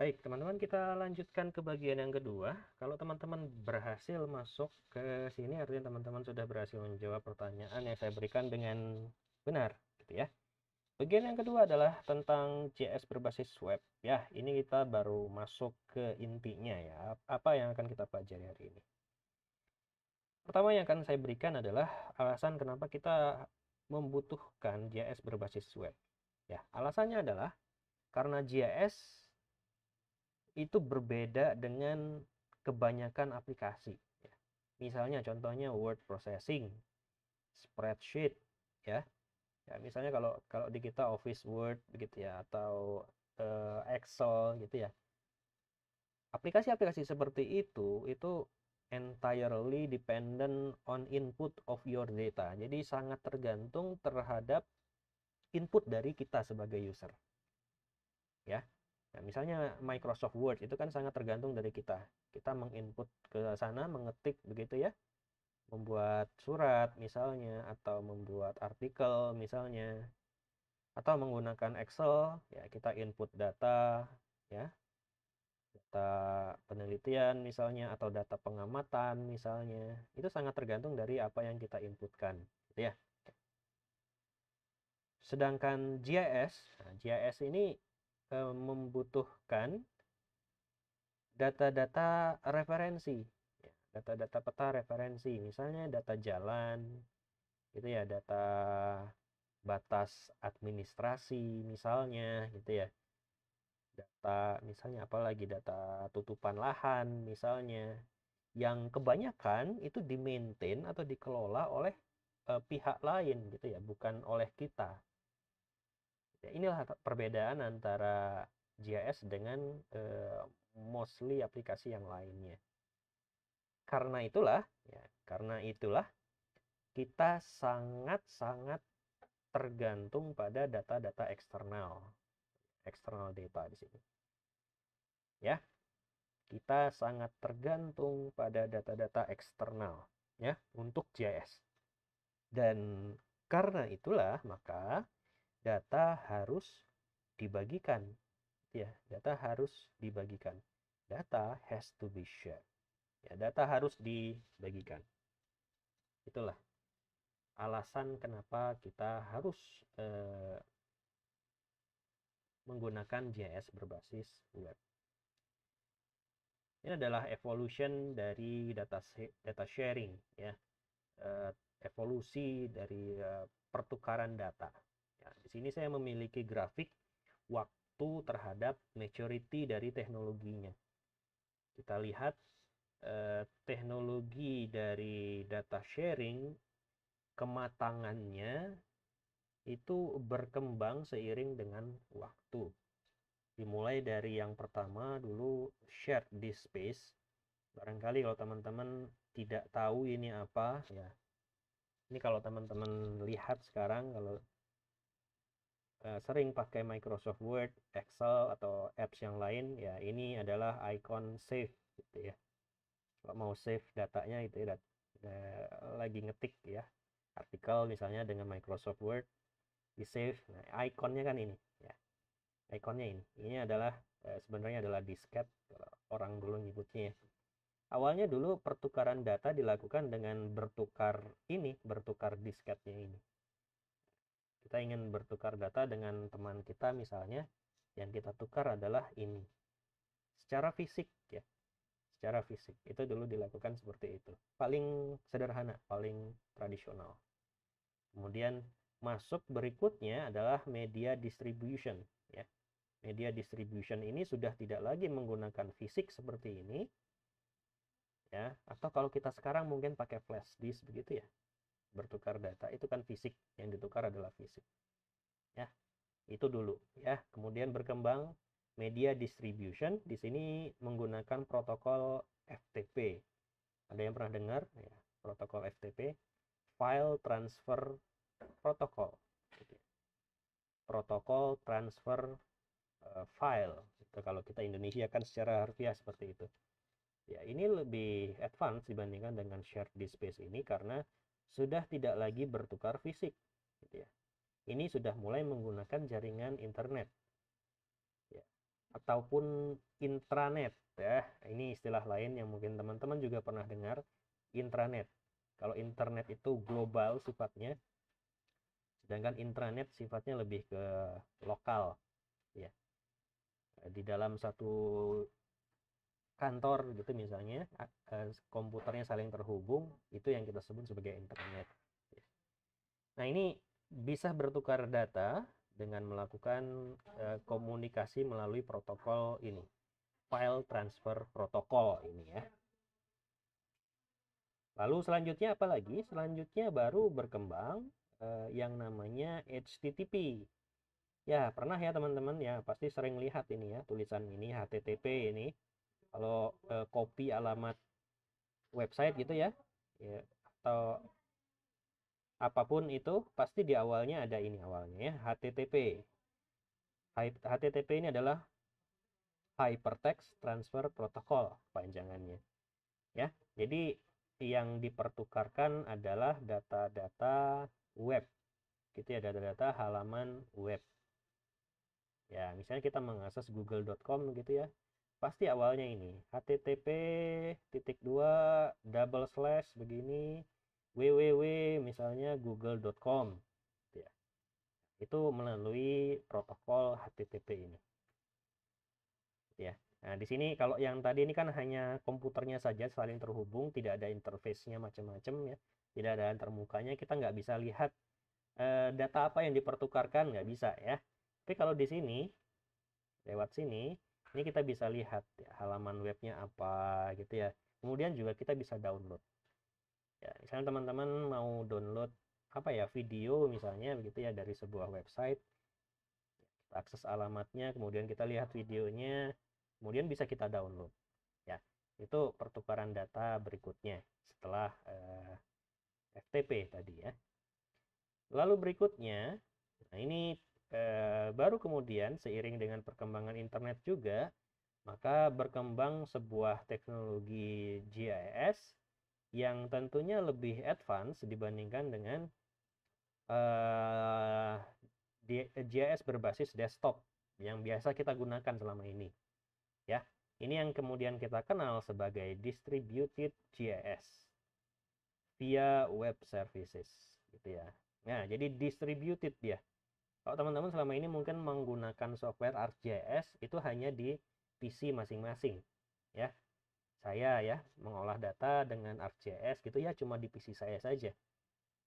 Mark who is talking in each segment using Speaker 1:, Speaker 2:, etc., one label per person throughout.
Speaker 1: Baik, teman-teman kita lanjutkan ke bagian yang kedua. Kalau teman-teman berhasil masuk ke sini, artinya teman-teman sudah berhasil menjawab pertanyaan yang saya berikan dengan benar, gitu ya. Bagian yang kedua adalah tentang JS berbasis web. Ya, ini kita baru masuk ke intinya ya. Apa yang akan kita pelajari hari ini? Pertama yang akan saya berikan adalah alasan kenapa kita membutuhkan JS berbasis web. Ya, alasannya adalah karena JS itu berbeda dengan kebanyakan aplikasi. Ya. Misalnya contohnya word processing, spreadsheet, ya. Ya misalnya kalau kalau di kita Office Word gitu ya atau uh, Excel gitu ya. Aplikasi-aplikasi seperti itu itu entirely dependent on input of your data. Jadi sangat tergantung terhadap input dari kita sebagai user. Ya, Nah, misalnya Microsoft Word itu kan sangat tergantung dari kita. Kita menginput ke sana, mengetik begitu ya. Membuat surat misalnya atau membuat artikel misalnya atau menggunakan Excel ya kita input data ya. Data penelitian misalnya atau data pengamatan misalnya. Itu sangat tergantung dari apa yang kita inputkan gitu ya. Sedangkan GIS, nah, GIS ini Eh, membutuhkan data-data referensi ya, data-data peta referensi misalnya data jalan gitu ya data batas administrasi misalnya gitu ya data misalnya apalagi data tutupan lahan misalnya yang kebanyakan itu di maintain atau dikelola oleh e, pihak lain gitu ya bukan oleh kita Ya, inilah perbedaan antara GIS dengan eh, mostly aplikasi yang lainnya. Karena itulah, ya, karena itulah kita sangat-sangat tergantung pada data-data eksternal, eksternal data di sini. Ya, kita sangat tergantung pada data-data eksternal, ya, untuk GIS. Dan karena itulah maka data harus dibagikan ya data harus dibagikan data has to be shared ya data harus dibagikan itulah alasan kenapa kita harus eh, menggunakan JS berbasis web ini adalah evolution dari data data sharing ya eh, evolusi dari eh, pertukaran data di sini saya memiliki grafik waktu terhadap maturity dari teknologinya. Kita lihat eh, teknologi dari data sharing kematangannya itu berkembang seiring dengan waktu. Dimulai dari yang pertama dulu share this space. Barangkali kalau teman-teman tidak tahu ini apa ya. Ini kalau teman-teman lihat sekarang kalau Eh, sering pakai Microsoft Word, Excel atau apps yang lain ya ini adalah icon save gitu ya. Kalau mau save datanya itu ya dat lagi ngetik ya artikel misalnya dengan Microsoft Word di save. Nah, iconnya kan ini ya. Iconnya ini. Ini adalah eh, sebenarnya adalah disket orang dulu nyebutnya ya. Awalnya dulu pertukaran data dilakukan dengan bertukar ini, bertukar disketnya ini. Kita ingin bertukar data dengan teman kita misalnya, yang kita tukar adalah ini. Secara fisik ya. Secara fisik. Itu dulu dilakukan seperti itu. Paling sederhana, paling tradisional. Kemudian masuk berikutnya adalah media distribution ya. Media distribution ini sudah tidak lagi menggunakan fisik seperti ini, ya atau kalau kita sekarang mungkin pakai flash disk begitu ya bertukar data itu kan fisik yang ditukar adalah fisik ya itu dulu ya kemudian berkembang media distribution di sini menggunakan protokol FTP ada yang pernah dengar ya protokol FTP file transfer protokol gitu ya. protokol transfer uh, file itu kalau kita Indonesia kan secara harfiah seperti itu ya ini lebih advance dibandingkan dengan shared disk space ini karena sudah tidak lagi bertukar fisik gitu ya. Ini sudah mulai menggunakan jaringan internet ya, ataupun intranet ya. Ini istilah lain yang mungkin teman-teman juga pernah dengar intranet. Kalau internet itu global sifatnya, sedangkan intranet sifatnya lebih ke lokal ya. Di dalam satu kantor gitu misalnya e, komputernya saling terhubung itu yang kita sebut sebagai internet nah ini bisa bertukar data dengan melakukan e, komunikasi melalui protokol ini file transfer protokol ini ya lalu selanjutnya apa lagi selanjutnya baru berkembang e, yang namanya HTTP ya pernah ya teman-teman ya pasti sering lihat ini ya tulisan ini HTTP ini kalau eh, copy alamat website gitu ya, ya atau apapun itu pasti di awalnya ada ini awalnya ya HTTP HTTP ini adalah Hypertext Transfer Protocol panjangannya ya jadi yang dipertukarkan adalah data-data web gitu ya data-data halaman web ya misalnya kita mengakses google.com gitu ya pasti awalnya ini http titik dua double slash begini www misalnya google.com ya. itu melalui protokol http ini ya nah di sini kalau yang tadi ini kan hanya komputernya saja saling terhubung tidak ada interface-nya macam-macam ya tidak ada antar mukanya kita nggak bisa lihat eh, data apa yang dipertukarkan nggak bisa ya tapi kalau di sini lewat sini ini kita bisa lihat ya, halaman webnya apa gitu ya kemudian juga kita bisa download ya misalnya teman-teman mau download apa ya video misalnya begitu ya dari sebuah website kita akses alamatnya kemudian kita lihat videonya kemudian bisa kita download ya itu pertukaran data berikutnya setelah eh, FTP tadi ya lalu berikutnya nah ini Eh, baru kemudian seiring dengan perkembangan internet juga maka berkembang sebuah teknologi GIS yang tentunya lebih advance dibandingkan dengan uh, eh, GIS berbasis desktop yang biasa kita gunakan selama ini. Ya, ini yang kemudian kita kenal sebagai distributed GIS via web services, gitu ya. Nah, jadi distributed dia. Kalau teman-teman selama ini mungkin menggunakan software ArcGIS itu hanya di PC masing-masing, ya. Saya ya mengolah data dengan ArcGIS gitu ya cuma di PC saya saja.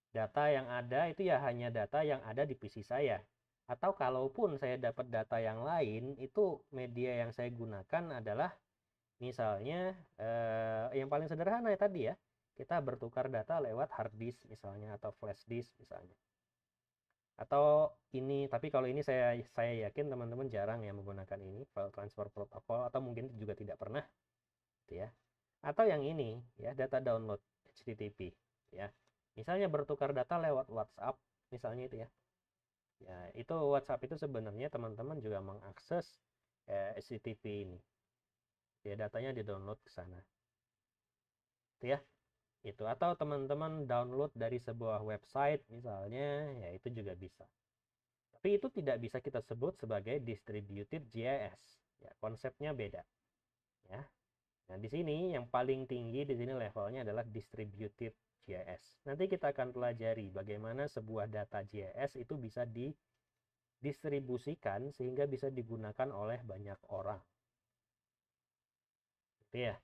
Speaker 1: Data yang ada itu ya hanya data yang ada di PC saya. Atau kalaupun saya dapat data yang lain, itu media yang saya gunakan adalah misalnya eh, yang paling sederhana ya tadi ya, kita bertukar data lewat hard disk misalnya atau flash disk misalnya atau ini tapi kalau ini saya saya yakin teman-teman jarang yang menggunakan ini file transfer protocol atau mungkin juga tidak pernah gitu ya atau yang ini ya data download HTTP ya misalnya bertukar data lewat WhatsApp misalnya itu ya ya itu WhatsApp itu sebenarnya teman-teman juga mengakses ya, eh, HTTP ini ya datanya di download ke sana gitu ya itu atau teman-teman download dari sebuah website misalnya ya itu juga bisa tapi itu tidak bisa kita sebut sebagai distributed GIS ya konsepnya beda ya nah di sini yang paling tinggi di sini levelnya adalah distributed GIS nanti kita akan pelajari bagaimana sebuah data GIS itu bisa didistribusikan sehingga bisa digunakan oleh banyak orang gitu ya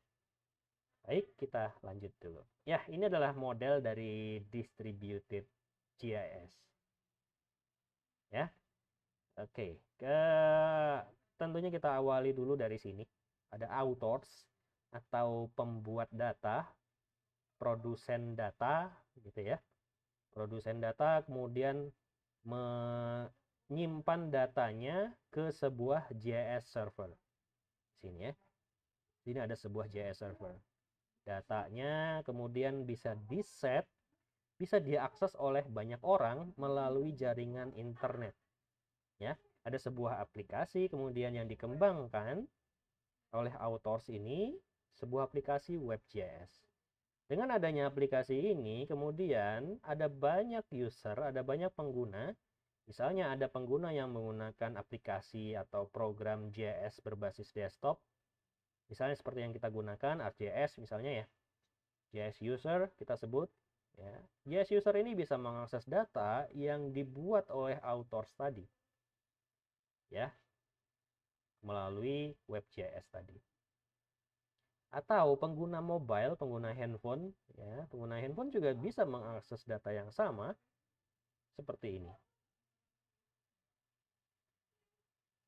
Speaker 1: Baik, kita lanjut dulu. Ya, ini adalah model dari distributed GIS. Ya. Oke, ke tentunya kita awali dulu dari sini. Ada authors atau pembuat data, produsen data gitu ya. Produsen data kemudian menyimpan datanya ke sebuah GIS server. Sini ya. Sini ada sebuah GIS server. Datanya kemudian bisa di-set, bisa diakses oleh banyak orang melalui jaringan internet. Ya, ada sebuah aplikasi kemudian yang dikembangkan oleh Autors ini, sebuah aplikasi WebJS. Dengan adanya aplikasi ini, kemudian ada banyak user, ada banyak pengguna Misalnya ada pengguna yang menggunakan aplikasi atau program JS berbasis desktop Misalnya seperti yang kita gunakan RJS misalnya ya. JS user kita sebut ya. JS user ini bisa mengakses data yang dibuat oleh author tadi. Ya. Melalui web JS tadi. Atau pengguna mobile, pengguna handphone ya, pengguna handphone juga bisa mengakses data yang sama seperti ini.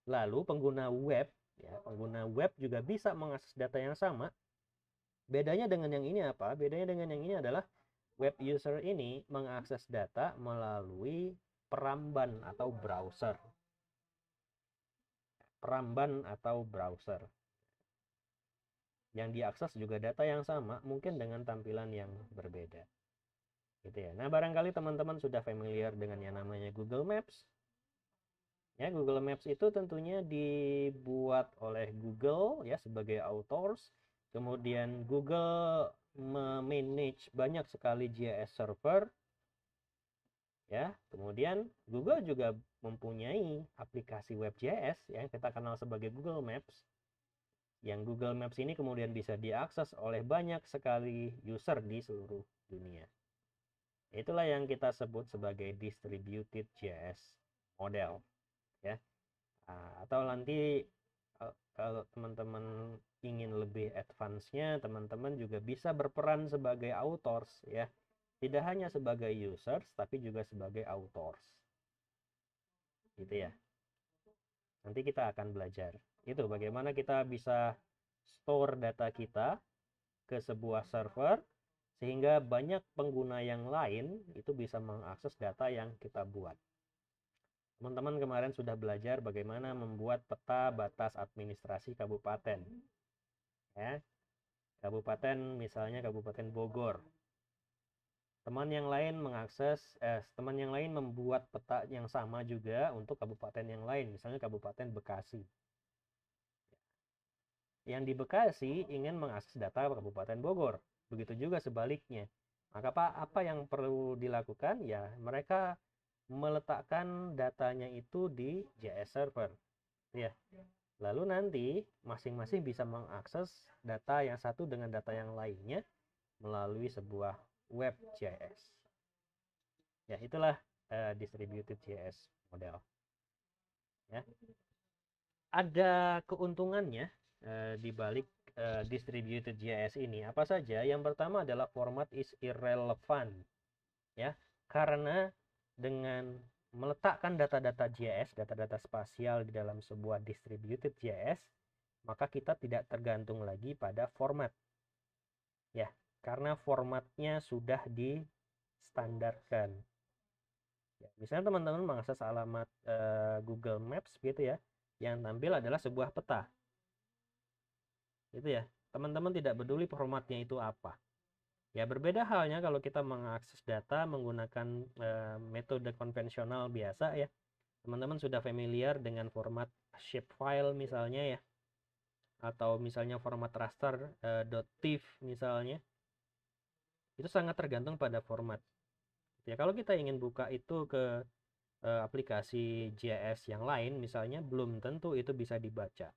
Speaker 1: Lalu pengguna web Ya, pengguna web juga bisa mengakses data yang sama. Bedanya dengan yang ini apa? Bedanya dengan yang ini adalah web user ini mengakses data melalui peramban atau browser. Peramban atau browser. Yang diakses juga data yang sama, mungkin dengan tampilan yang berbeda. Gitu ya. Nah, barangkali teman-teman sudah familiar dengan yang namanya Google Maps, Ya, Google Maps itu tentunya dibuat oleh Google ya sebagai authors. Kemudian Google memanage banyak sekali GIS server. Ya, kemudian Google juga mempunyai aplikasi web GIS ya, yang kita kenal sebagai Google Maps. Yang Google Maps ini kemudian bisa diakses oleh banyak sekali user di seluruh dunia. Itulah yang kita sebut sebagai distributed GIS model ya ah, atau nanti e, kalau teman-teman ingin lebih advance-nya teman-teman juga bisa berperan sebagai authors ya tidak hanya sebagai users tapi juga sebagai authors gitu ya nanti kita akan belajar itu bagaimana kita bisa store data kita ke sebuah server sehingga banyak pengguna yang lain itu bisa mengakses data yang kita buat Teman-teman kemarin sudah belajar bagaimana membuat peta batas administrasi kabupaten. Ya. Kabupaten misalnya Kabupaten Bogor. Teman yang lain mengakses eh, teman yang lain membuat peta yang sama juga untuk kabupaten yang lain, misalnya Kabupaten Bekasi. Yang di Bekasi ingin mengakses data Kabupaten Bogor. Begitu juga sebaliknya. Maka apa, apa yang perlu dilakukan? Ya, mereka meletakkan datanya itu di JS server. Ya. Lalu nanti masing-masing bisa mengakses data yang satu dengan data yang lainnya melalui sebuah web JS. Ya, itulah uh, distributed JS model. Ya. Ada keuntungannya uh, di balik uh, distributed JS ini. Apa saja? Yang pertama adalah format is irrelevant. Ya, karena dengan meletakkan data-data GIS, data-data spasial di dalam sebuah distributed GIS, maka kita tidak tergantung lagi pada format. Ya, karena formatnya sudah distandarkan. Ya, misalnya teman-teman mengakses alamat e, Google Maps gitu ya, yang tampil adalah sebuah peta. Gitu ya. Teman-teman tidak peduli formatnya itu apa. Ya, berbeda halnya kalau kita mengakses data menggunakan e, metode konvensional biasa ya. Teman-teman sudah familiar dengan format shapefile misalnya ya. Atau misalnya format raster e, .tif misalnya. Itu sangat tergantung pada format. Ya, kalau kita ingin buka itu ke e, aplikasi GIS yang lain misalnya belum tentu itu bisa dibaca.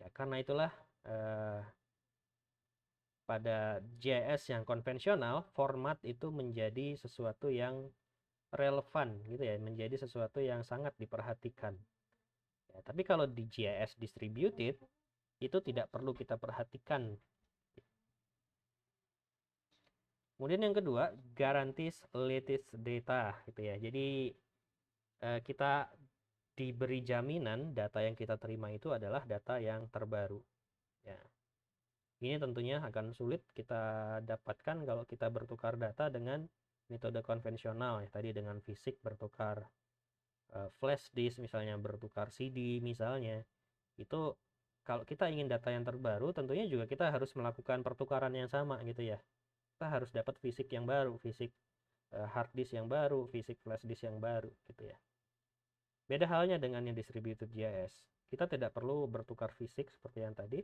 Speaker 1: Ya, karena itulah e, pada GIS yang konvensional format itu menjadi sesuatu yang relevan gitu ya menjadi sesuatu yang sangat diperhatikan ya, tapi kalau di GIS distributed itu tidak perlu kita perhatikan kemudian yang kedua garantis latest data gitu ya jadi eh, kita diberi jaminan data yang kita terima itu adalah data yang terbaru ya ini tentunya akan sulit kita dapatkan kalau kita bertukar data dengan metode konvensional ya tadi dengan fisik bertukar uh, flash disk misalnya bertukar CD misalnya itu kalau kita ingin data yang terbaru tentunya juga kita harus melakukan pertukaran yang sama gitu ya kita harus dapat fisik yang baru fisik uh, hard disk yang baru fisik flash disk yang baru gitu ya beda halnya dengan yang distributed GIS. kita tidak perlu bertukar fisik seperti yang tadi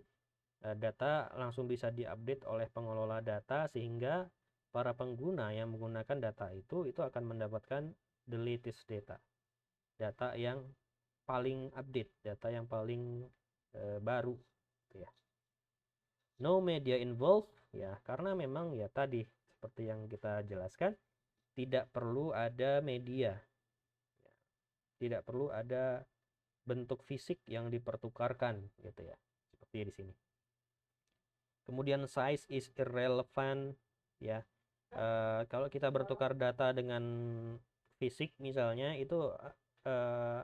Speaker 1: Eh, data langsung bisa diupdate oleh pengelola data sehingga para pengguna yang menggunakan data itu itu akan mendapatkan the latest data data yang paling update data yang paling e, baru gitu ya no media involved ya karena memang ya tadi seperti yang kita jelaskan tidak perlu ada media ya. tidak perlu ada bentuk fisik yang dipertukarkan gitu ya seperti di sini kemudian size is irrelevant ya uh, kalau kita bertukar data dengan fisik misalnya itu uh,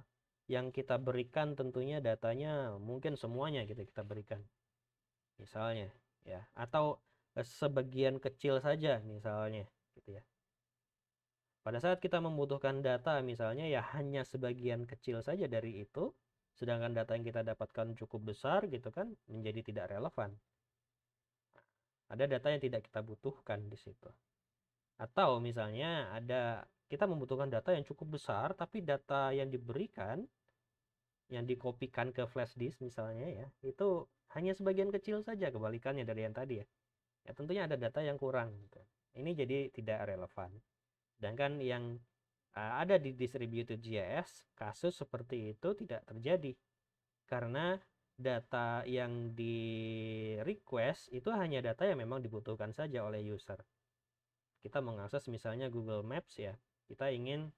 Speaker 1: yang kita berikan tentunya datanya mungkin semuanya gitu kita berikan misalnya ya atau eh, sebagian kecil saja misalnya gitu ya pada saat kita membutuhkan data misalnya ya hanya sebagian kecil saja dari itu sedangkan data yang kita dapatkan cukup besar gitu kan menjadi tidak relevan ada data yang tidak kita butuhkan di situ atau misalnya ada kita membutuhkan data yang cukup besar tapi data yang diberikan yang dikopikan ke flash disk misalnya ya itu hanya sebagian kecil saja kebalikannya dari yang tadi ya ya tentunya ada data yang kurang gitu. ini jadi tidak relevan sedangkan yang ada di distributed GIS kasus seperti itu tidak terjadi karena data yang di request itu hanya data yang memang dibutuhkan saja oleh user. Kita mengakses misalnya Google Maps ya. Kita ingin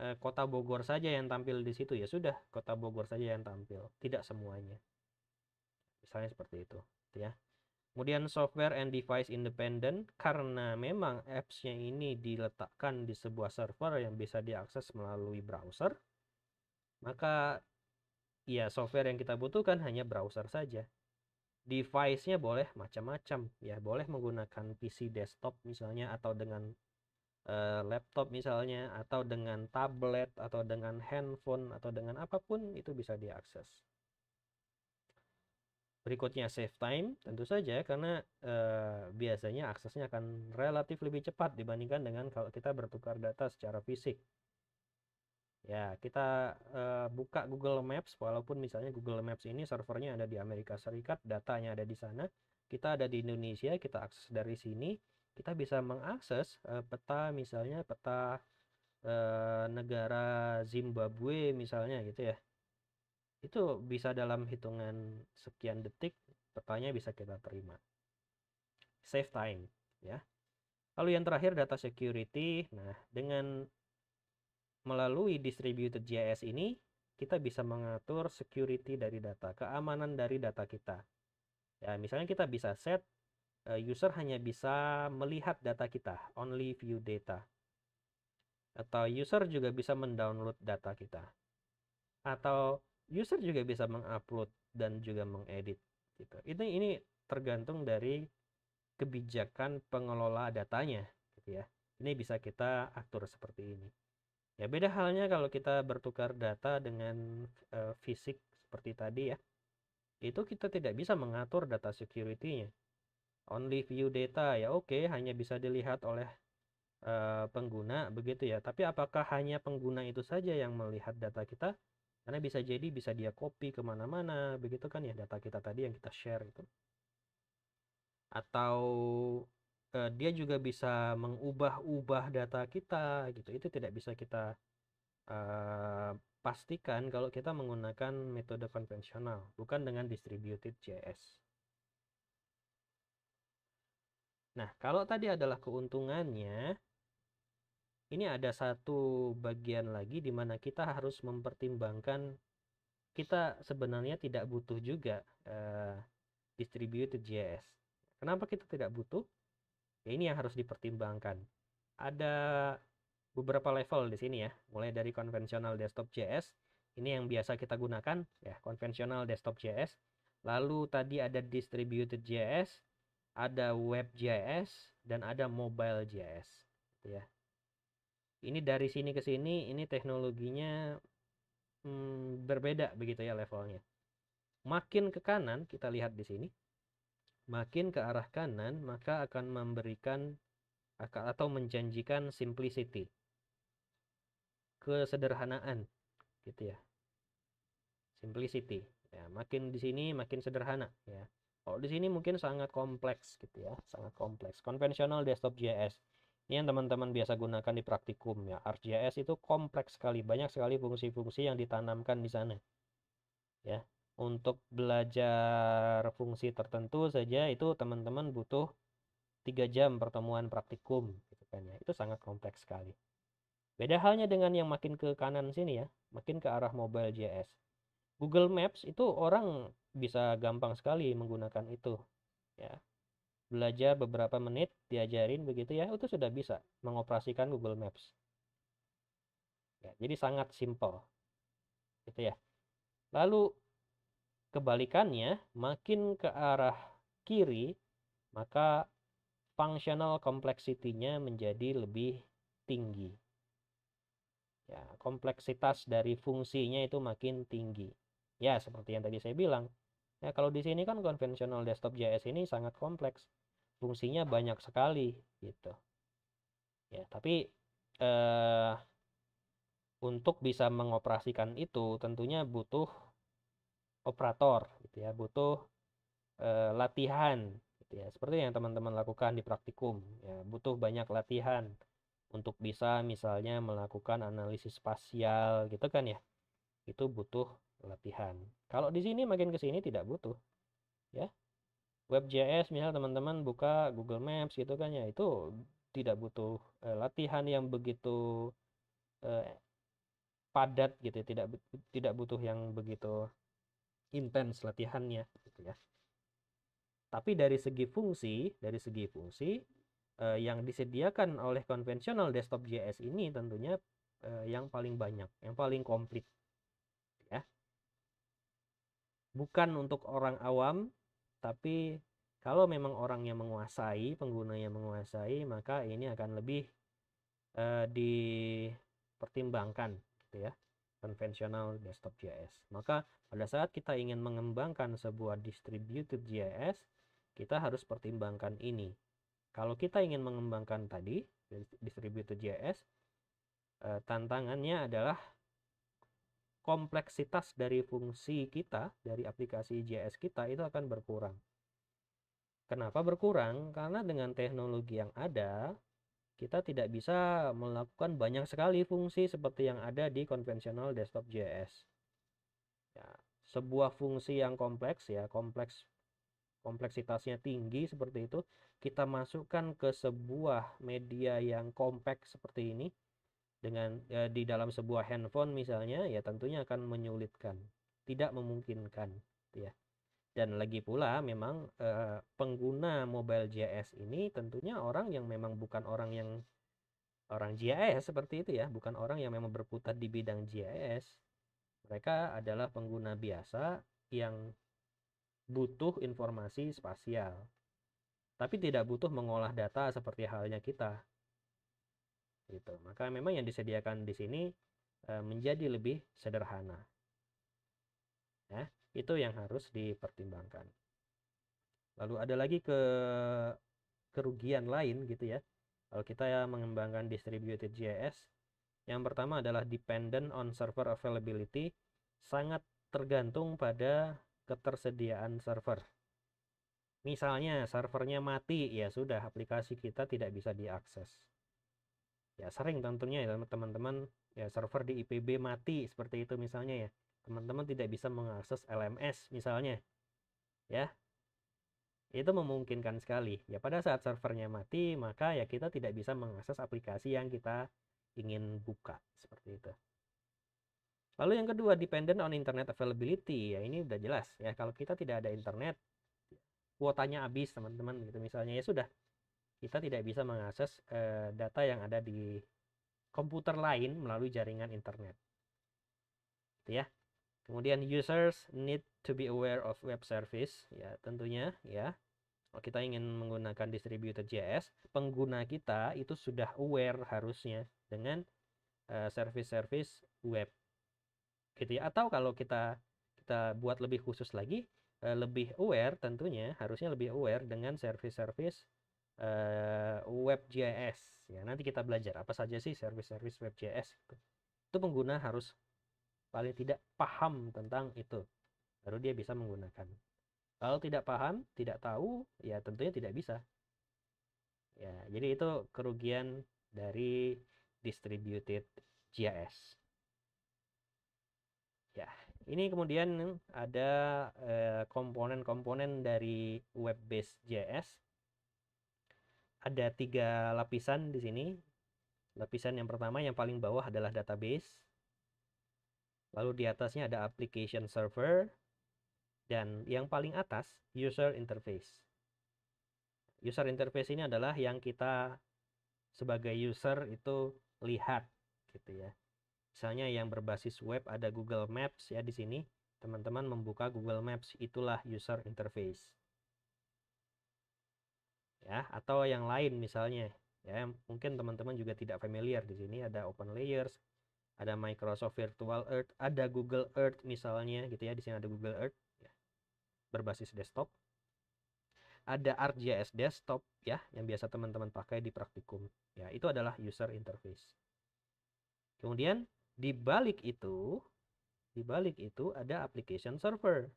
Speaker 1: eh, kota Bogor saja yang tampil di situ ya sudah, kota Bogor saja yang tampil, tidak semuanya. Misalnya seperti itu, gitu ya. Kemudian software and device independent karena memang apps-nya ini diletakkan di sebuah server yang bisa diakses melalui browser, maka ya software yang kita butuhkan hanya browser saja. Device-nya boleh macam-macam, ya boleh menggunakan PC desktop misalnya atau dengan uh, laptop misalnya atau dengan tablet atau dengan handphone atau dengan apapun itu bisa diakses. Berikutnya save time, tentu saja karena uh, biasanya aksesnya akan relatif lebih cepat dibandingkan dengan kalau kita bertukar data secara fisik. Ya, kita uh, buka Google Maps walaupun misalnya Google Maps ini servernya ada di Amerika Serikat, datanya ada di sana. Kita ada di Indonesia, kita akses dari sini, kita bisa mengakses uh, peta misalnya peta uh, negara Zimbabwe misalnya gitu ya. Itu bisa dalam hitungan sekian detik petanya bisa kita terima. Save time ya. Lalu yang terakhir data security. Nah, dengan Melalui distributed GIS ini, kita bisa mengatur security dari data, keamanan dari data kita. Ya, misalnya kita bisa set eh, user hanya bisa melihat data kita, only view data. Atau user juga bisa mendownload data kita. Atau user juga bisa mengupload dan juga mengedit gitu. Itu ini tergantung dari kebijakan pengelola datanya gitu ya. Ini bisa kita atur seperti ini. Ya beda halnya kalau kita bertukar data dengan uh, fisik seperti tadi ya. Itu kita tidak bisa mengatur data security-nya. Only view data ya oke okay, hanya bisa dilihat oleh uh, pengguna begitu ya. Tapi apakah hanya pengguna itu saja yang melihat data kita? Karena bisa jadi bisa dia copy kemana-mana begitu kan ya data kita tadi yang kita share itu. Atau uh, dia juga bisa mengubah-ubah data kita gitu itu tidak bisa kita uh, pastikan kalau kita menggunakan metode konvensional bukan dengan distributed JS nah kalau tadi adalah keuntungannya ini ada satu bagian lagi di mana kita harus mempertimbangkan kita sebenarnya tidak butuh juga uh, distributed JS. Kenapa kita tidak butuh? Ya, ini yang harus dipertimbangkan. Ada beberapa level di sini ya, mulai dari konvensional desktop JS, ini yang biasa kita gunakan ya, konvensional desktop JS. Lalu tadi ada distributed JS, ada web JS, dan ada mobile JS gitu ya. Ini dari sini ke sini ini teknologinya hmm, berbeda begitu ya levelnya. Makin ke kanan kita lihat di sini makin ke arah kanan maka akan memberikan atau menjanjikan simplicity kesederhanaan gitu ya simplicity ya makin di sini makin sederhana ya kalau di sini mungkin sangat kompleks gitu ya sangat kompleks konvensional desktop JS ini yang teman-teman biasa gunakan di praktikum ya ArcGIS itu kompleks sekali banyak sekali fungsi-fungsi yang ditanamkan di sana ya untuk belajar fungsi tertentu saja itu teman-teman butuh tiga jam pertemuan praktikum gitu kan ya. Itu sangat kompleks sekali. Beda halnya dengan yang makin ke kanan sini ya, makin ke arah mobile JS. Google Maps itu orang bisa gampang sekali menggunakan itu ya. Belajar beberapa menit, diajarin begitu ya, itu sudah bisa mengoperasikan Google Maps. Ya, jadi sangat simple. Gitu ya. Lalu Kebalikannya, makin ke arah kiri, maka functional complexity-nya menjadi lebih tinggi. Ya, kompleksitas dari fungsinya itu makin tinggi. Ya, seperti yang tadi saya bilang. Ya, kalau di sini kan konvensional desktop JS ini sangat kompleks. Fungsinya banyak sekali gitu. Ya, tapi eh, untuk bisa mengoperasikan itu tentunya butuh operator gitu ya butuh e, latihan gitu ya seperti yang teman-teman lakukan di praktikum ya butuh banyak latihan untuk bisa misalnya melakukan analisis spasial gitu kan ya itu butuh latihan kalau di sini makin ke sini tidak butuh ya Web JS, misalnya teman-teman buka Google Maps gitu kan ya itu tidak butuh e, latihan yang begitu e, padat gitu ya. tidak tidak butuh yang begitu intens latihannya gitu ya. Tapi dari segi fungsi, dari segi fungsi eh, yang disediakan oleh konvensional desktop JS ini tentunya eh, yang paling banyak, yang paling komplit ya. Bukan untuk orang awam, tapi kalau memang orang yang menguasai, penggunanya menguasai, maka ini akan lebih eh, dipertimbangkan gitu ya konvensional desktop GIS. Maka pada saat kita ingin mengembangkan sebuah distributed GIS, kita harus pertimbangkan ini. Kalau kita ingin mengembangkan tadi distributed GIS, eh, tantangannya adalah kompleksitas dari fungsi kita, dari aplikasi GIS kita itu akan berkurang. Kenapa berkurang? Karena dengan teknologi yang ada, kita tidak bisa melakukan banyak sekali fungsi seperti yang ada di konvensional desktop JS. Ya, sebuah fungsi yang kompleks ya, kompleks kompleksitasnya tinggi seperti itu, kita masukkan ke sebuah media yang kompak seperti ini dengan ya, di dalam sebuah handphone misalnya, ya tentunya akan menyulitkan, tidak memungkinkan, gitu ya. Dan lagi pula memang eh, pengguna mobile GIS ini tentunya orang yang memang bukan orang yang orang GIS seperti itu ya, bukan orang yang memang berputar di bidang GIS Mereka adalah pengguna biasa yang butuh informasi spasial, tapi tidak butuh mengolah data seperti halnya kita. Gitu. Maka memang yang disediakan di sini e, menjadi lebih sederhana. Ya. Itu yang harus dipertimbangkan. Lalu ada lagi ke kerugian lain gitu ya. Kalau kita ya mengembangkan distributed GIS, yang pertama adalah dependent on server availability, sangat tergantung pada ketersediaan server. Misalnya servernya mati, ya sudah aplikasi kita tidak bisa diakses. Ya sering tentunya ya teman-teman ya server di IPB mati seperti itu misalnya ya teman-teman tidak bisa mengakses LMS misalnya ya itu memungkinkan sekali ya pada saat servernya mati maka ya kita tidak bisa mengakses aplikasi yang kita ingin buka seperti itu lalu yang kedua dependent on internet availability ya ini udah jelas ya kalau kita tidak ada internet kuotanya habis teman-teman gitu misalnya ya sudah kita tidak bisa mengakses eh, data yang ada di komputer lain melalui jaringan internet gitu ya Kemudian users need to be aware of web service, ya tentunya ya. Kalau kita ingin menggunakan distributed JS, pengguna kita itu sudah aware harusnya dengan eh, service-service uh, web. Gitu ya. Atau kalau kita kita buat lebih khusus lagi, uh, lebih aware tentunya harusnya lebih aware dengan service-service uh, web JS. Ya, nanti kita belajar apa saja sih service-service web JS. Gitu. Itu pengguna harus paling tidak paham tentang itu baru dia bisa menggunakan kalau tidak paham tidak tahu ya tentunya tidak bisa ya jadi itu kerugian dari distributed GIS ya ini kemudian ada eh, komponen-komponen eh, dari web based GIS ada tiga lapisan di sini lapisan yang pertama yang paling bawah adalah database Lalu di atasnya ada application server dan yang paling atas user interface. User interface ini adalah yang kita sebagai user itu lihat gitu ya. Misalnya yang berbasis web ada Google Maps ya di sini. Teman-teman membuka Google Maps itulah user interface. Ya, atau yang lain misalnya ya mungkin teman-teman juga tidak familiar di sini ada open layers ada Microsoft Virtual Earth, ada Google Earth misalnya gitu ya. Di sini ada Google Earth ya. Berbasis desktop. Ada ArcGIS desktop ya yang biasa teman-teman pakai di praktikum. Ya, itu adalah user interface. Kemudian di balik itu di balik itu ada application server.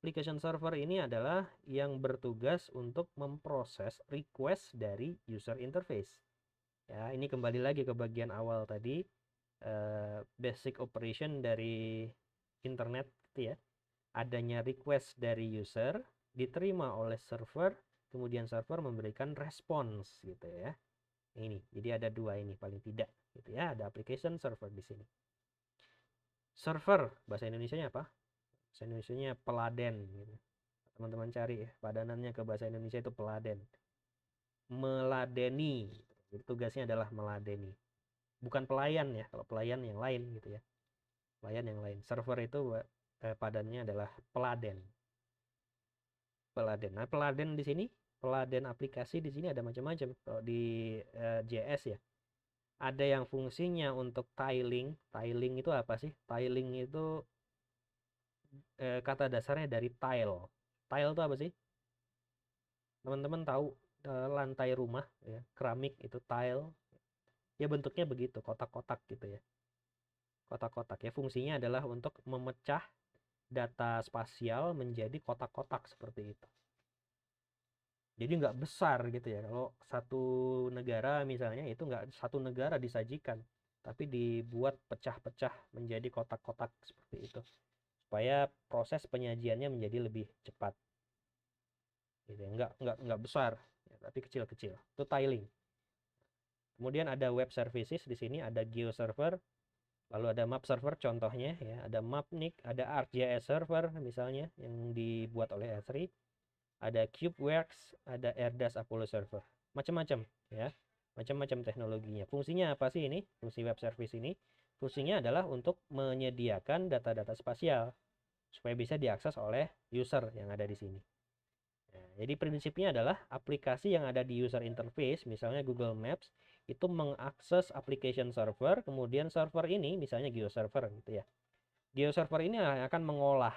Speaker 1: Application server ini adalah yang bertugas untuk memproses request dari user interface. Ya, ini kembali lagi ke bagian awal tadi Eh, basic operation dari internet gitu ya adanya request dari user diterima oleh server kemudian server memberikan respons gitu ya ini jadi ada dua ini paling tidak gitu ya ada application server di sini server bahasa Indonesia nya apa bahasa Indonesia nya peladen gitu teman-teman cari ya padanannya ke bahasa Indonesia itu peladen meladeni jadi tugasnya adalah meladeni bukan pelayan ya kalau pelayan yang lain gitu ya pelayan yang lain server itu eh, eh, padannya adalah peladen peladen nah peladen di sini peladen aplikasi di sini ada macam-macam kalau di eh, JS ya ada yang fungsinya untuk tiling tiling itu apa sih tiling itu eh, kata dasarnya dari tile tile itu apa sih teman-teman tahu eh, lantai rumah ya keramik itu tile ya bentuknya begitu kotak-kotak gitu ya kotak-kotak ya fungsinya adalah untuk memecah data spasial menjadi kotak-kotak seperti itu jadi nggak besar gitu ya kalau satu negara misalnya itu nggak satu negara disajikan tapi dibuat pecah-pecah menjadi kotak-kotak seperti itu supaya proses penyajiannya menjadi lebih cepat gitu ya, nggak nggak nggak besar ya, tapi kecil-kecil itu tiling Kemudian ada web services di sini ada geo server, lalu ada map server contohnya ya, ada Mapnik, ada ArcGIS server misalnya yang dibuat oleh S3, ada CubeWorks, ada ERDAS Apollo server. Macam-macam ya. Macam-macam teknologinya. Fungsinya apa sih ini? Fungsi web service ini fungsinya adalah untuk menyediakan data-data spasial supaya bisa diakses oleh user yang ada di sini. Nah, jadi prinsipnya adalah aplikasi yang ada di user interface, misalnya Google Maps, itu mengakses application server, kemudian server ini misalnya geo server gitu ya. geo server ini akan mengolah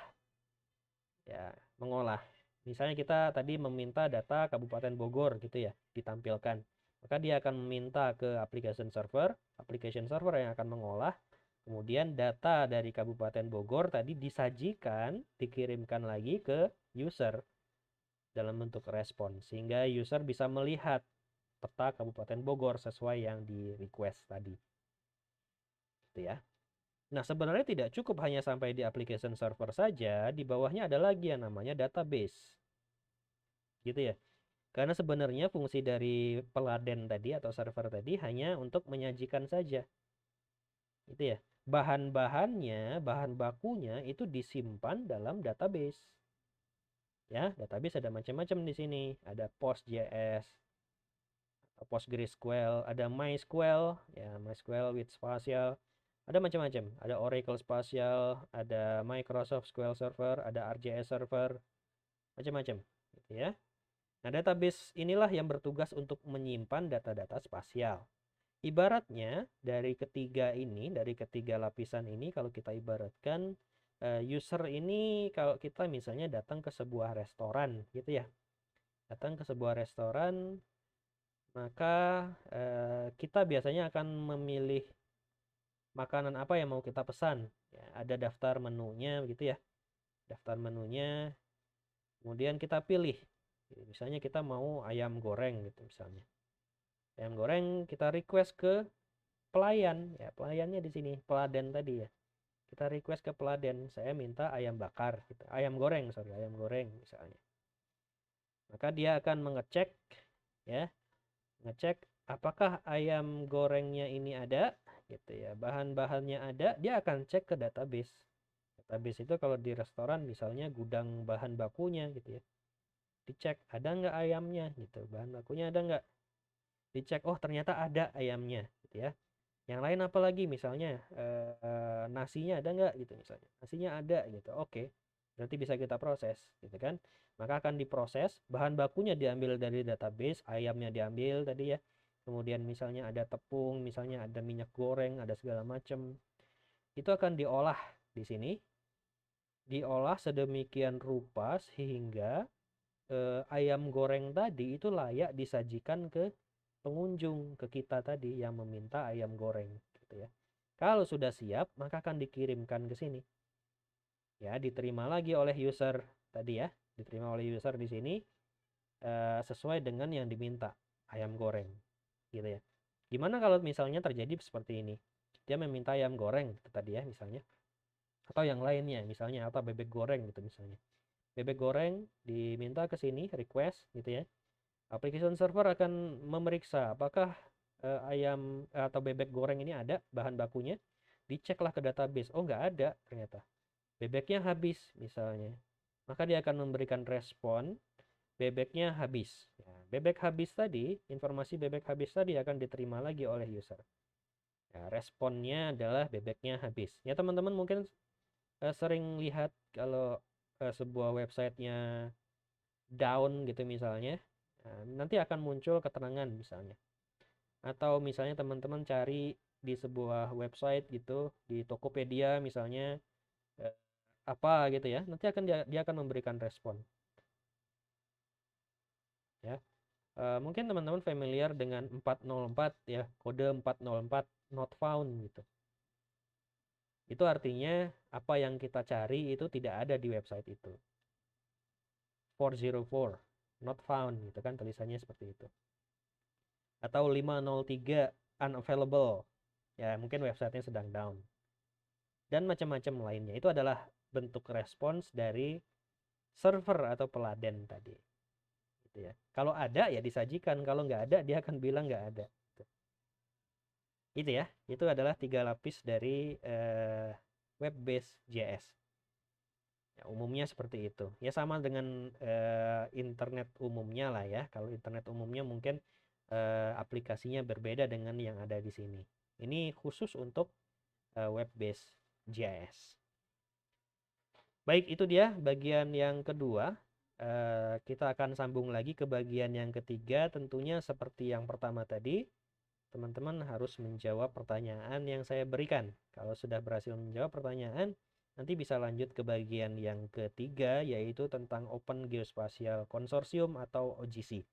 Speaker 1: ya, mengolah. Misalnya kita tadi meminta data Kabupaten Bogor gitu ya, ditampilkan. Maka dia akan meminta ke application server, application server yang akan mengolah. Kemudian data dari Kabupaten Bogor tadi disajikan, dikirimkan lagi ke user dalam bentuk respon sehingga user bisa melihat peta Kabupaten Bogor sesuai yang di request tadi. Gitu ya. Nah, sebenarnya tidak cukup hanya sampai di application server saja, di bawahnya ada lagi yang namanya database. Gitu ya. Karena sebenarnya fungsi dari peladen tadi atau server tadi hanya untuk menyajikan saja. Gitu ya. Bahan-bahannya, bahan bakunya itu disimpan dalam database. Ya, database ada macam-macam di sini. Ada PostJS, Eh, PostgreSQL, ada MySQL, ya MySQL with Spatial, ada macam-macam, ada Oracle Spatial, ada Microsoft SQL Server, ada RJS Server, macam-macam, gitu ya. Nah, database inilah yang bertugas untuk menyimpan data-data spasial. Ibaratnya dari ketiga ini, dari ketiga lapisan ini kalau kita ibaratkan eh, user ini kalau kita misalnya datang ke sebuah restoran gitu ya. Datang ke sebuah restoran maka eh, kita biasanya akan memilih makanan apa yang mau kita pesan. Ya, ada daftar menunya begitu ya. Daftar menunya. Kemudian kita pilih. misalnya kita mau ayam goreng gitu misalnya. Ayam goreng kita request ke pelayan ya, pelayannya di sini peladen tadi ya. Kita request ke peladen, saya minta ayam bakar gitu. Ayam goreng, sorry, ayam goreng misalnya. Maka dia akan mengecek ya ngecek apakah ayam gorengnya ini ada gitu ya bahan-bahannya ada dia akan cek ke database database itu kalau di restoran misalnya gudang bahan bakunya gitu ya dicek ada nggak ayamnya gitu bahan bakunya ada nggak dicek oh ternyata ada ayamnya gitu ya yang lain apalagi misalnya eh, eh, nasinya ada nggak gitu misalnya nasinya ada gitu oke okay. berarti bisa kita proses gitu kan maka akan diproses bahan bakunya diambil dari database ayamnya diambil tadi ya kemudian misalnya ada tepung misalnya ada minyak goreng ada segala macam itu akan diolah di sini diolah sedemikian rupa sehingga eh, ayam goreng tadi itu layak disajikan ke pengunjung ke kita tadi yang meminta ayam goreng gitu ya kalau sudah siap maka akan dikirimkan ke sini ya diterima lagi oleh user tadi ya diterima oleh user di sini uh, sesuai dengan yang diminta ayam goreng gitu ya gimana kalau misalnya terjadi seperti ini dia meminta ayam goreng itu tadi ya misalnya atau yang lainnya misalnya atau bebek goreng gitu misalnya bebek goreng diminta ke sini request gitu ya application server akan memeriksa apakah uh, ayam eh, atau bebek goreng ini ada bahan bakunya diceklah ke database oh nggak ada ternyata bebeknya habis misalnya maka dia akan memberikan respon bebeknya habis. Ya, bebek habis tadi, informasi bebek habis tadi akan diterima lagi oleh user. Ya, responnya adalah bebeknya habis. Ya teman-teman mungkin uh, sering lihat kalau uh, sebuah websitenya down gitu misalnya, uh, nanti akan muncul keterangan misalnya. Atau misalnya teman-teman cari di sebuah website gitu, di Tokopedia misalnya, apa gitu ya nanti akan dia, dia akan memberikan respon ya uh, mungkin teman-teman familiar dengan 404 ya kode 404 not found gitu itu artinya apa yang kita cari itu tidak ada di website itu 404 not found gitu kan tulisannya seperti itu atau 503 unavailable ya mungkin websitenya sedang down dan macam-macam lainnya itu adalah bentuk respons dari server atau peladen tadi. Gitu ya. Kalau ada ya disajikan, kalau nggak ada dia akan bilang nggak ada. Itu ya, itu adalah tiga lapis dari uh, web-based JS. Ya, umumnya seperti itu. Ya sama dengan uh, internet umumnya lah ya. Kalau internet umumnya mungkin uh, aplikasinya berbeda dengan yang ada di sini. Ini khusus untuk uh, web-based JS. Baik, itu dia bagian yang kedua. E, kita akan sambung lagi ke bagian yang ketiga. Tentunya seperti yang pertama tadi, teman-teman harus menjawab pertanyaan yang saya berikan. Kalau sudah berhasil menjawab pertanyaan, nanti bisa lanjut ke bagian yang ketiga, yaitu tentang Open Geospatial Consortium atau OGC.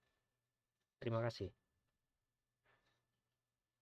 Speaker 1: Terima kasih.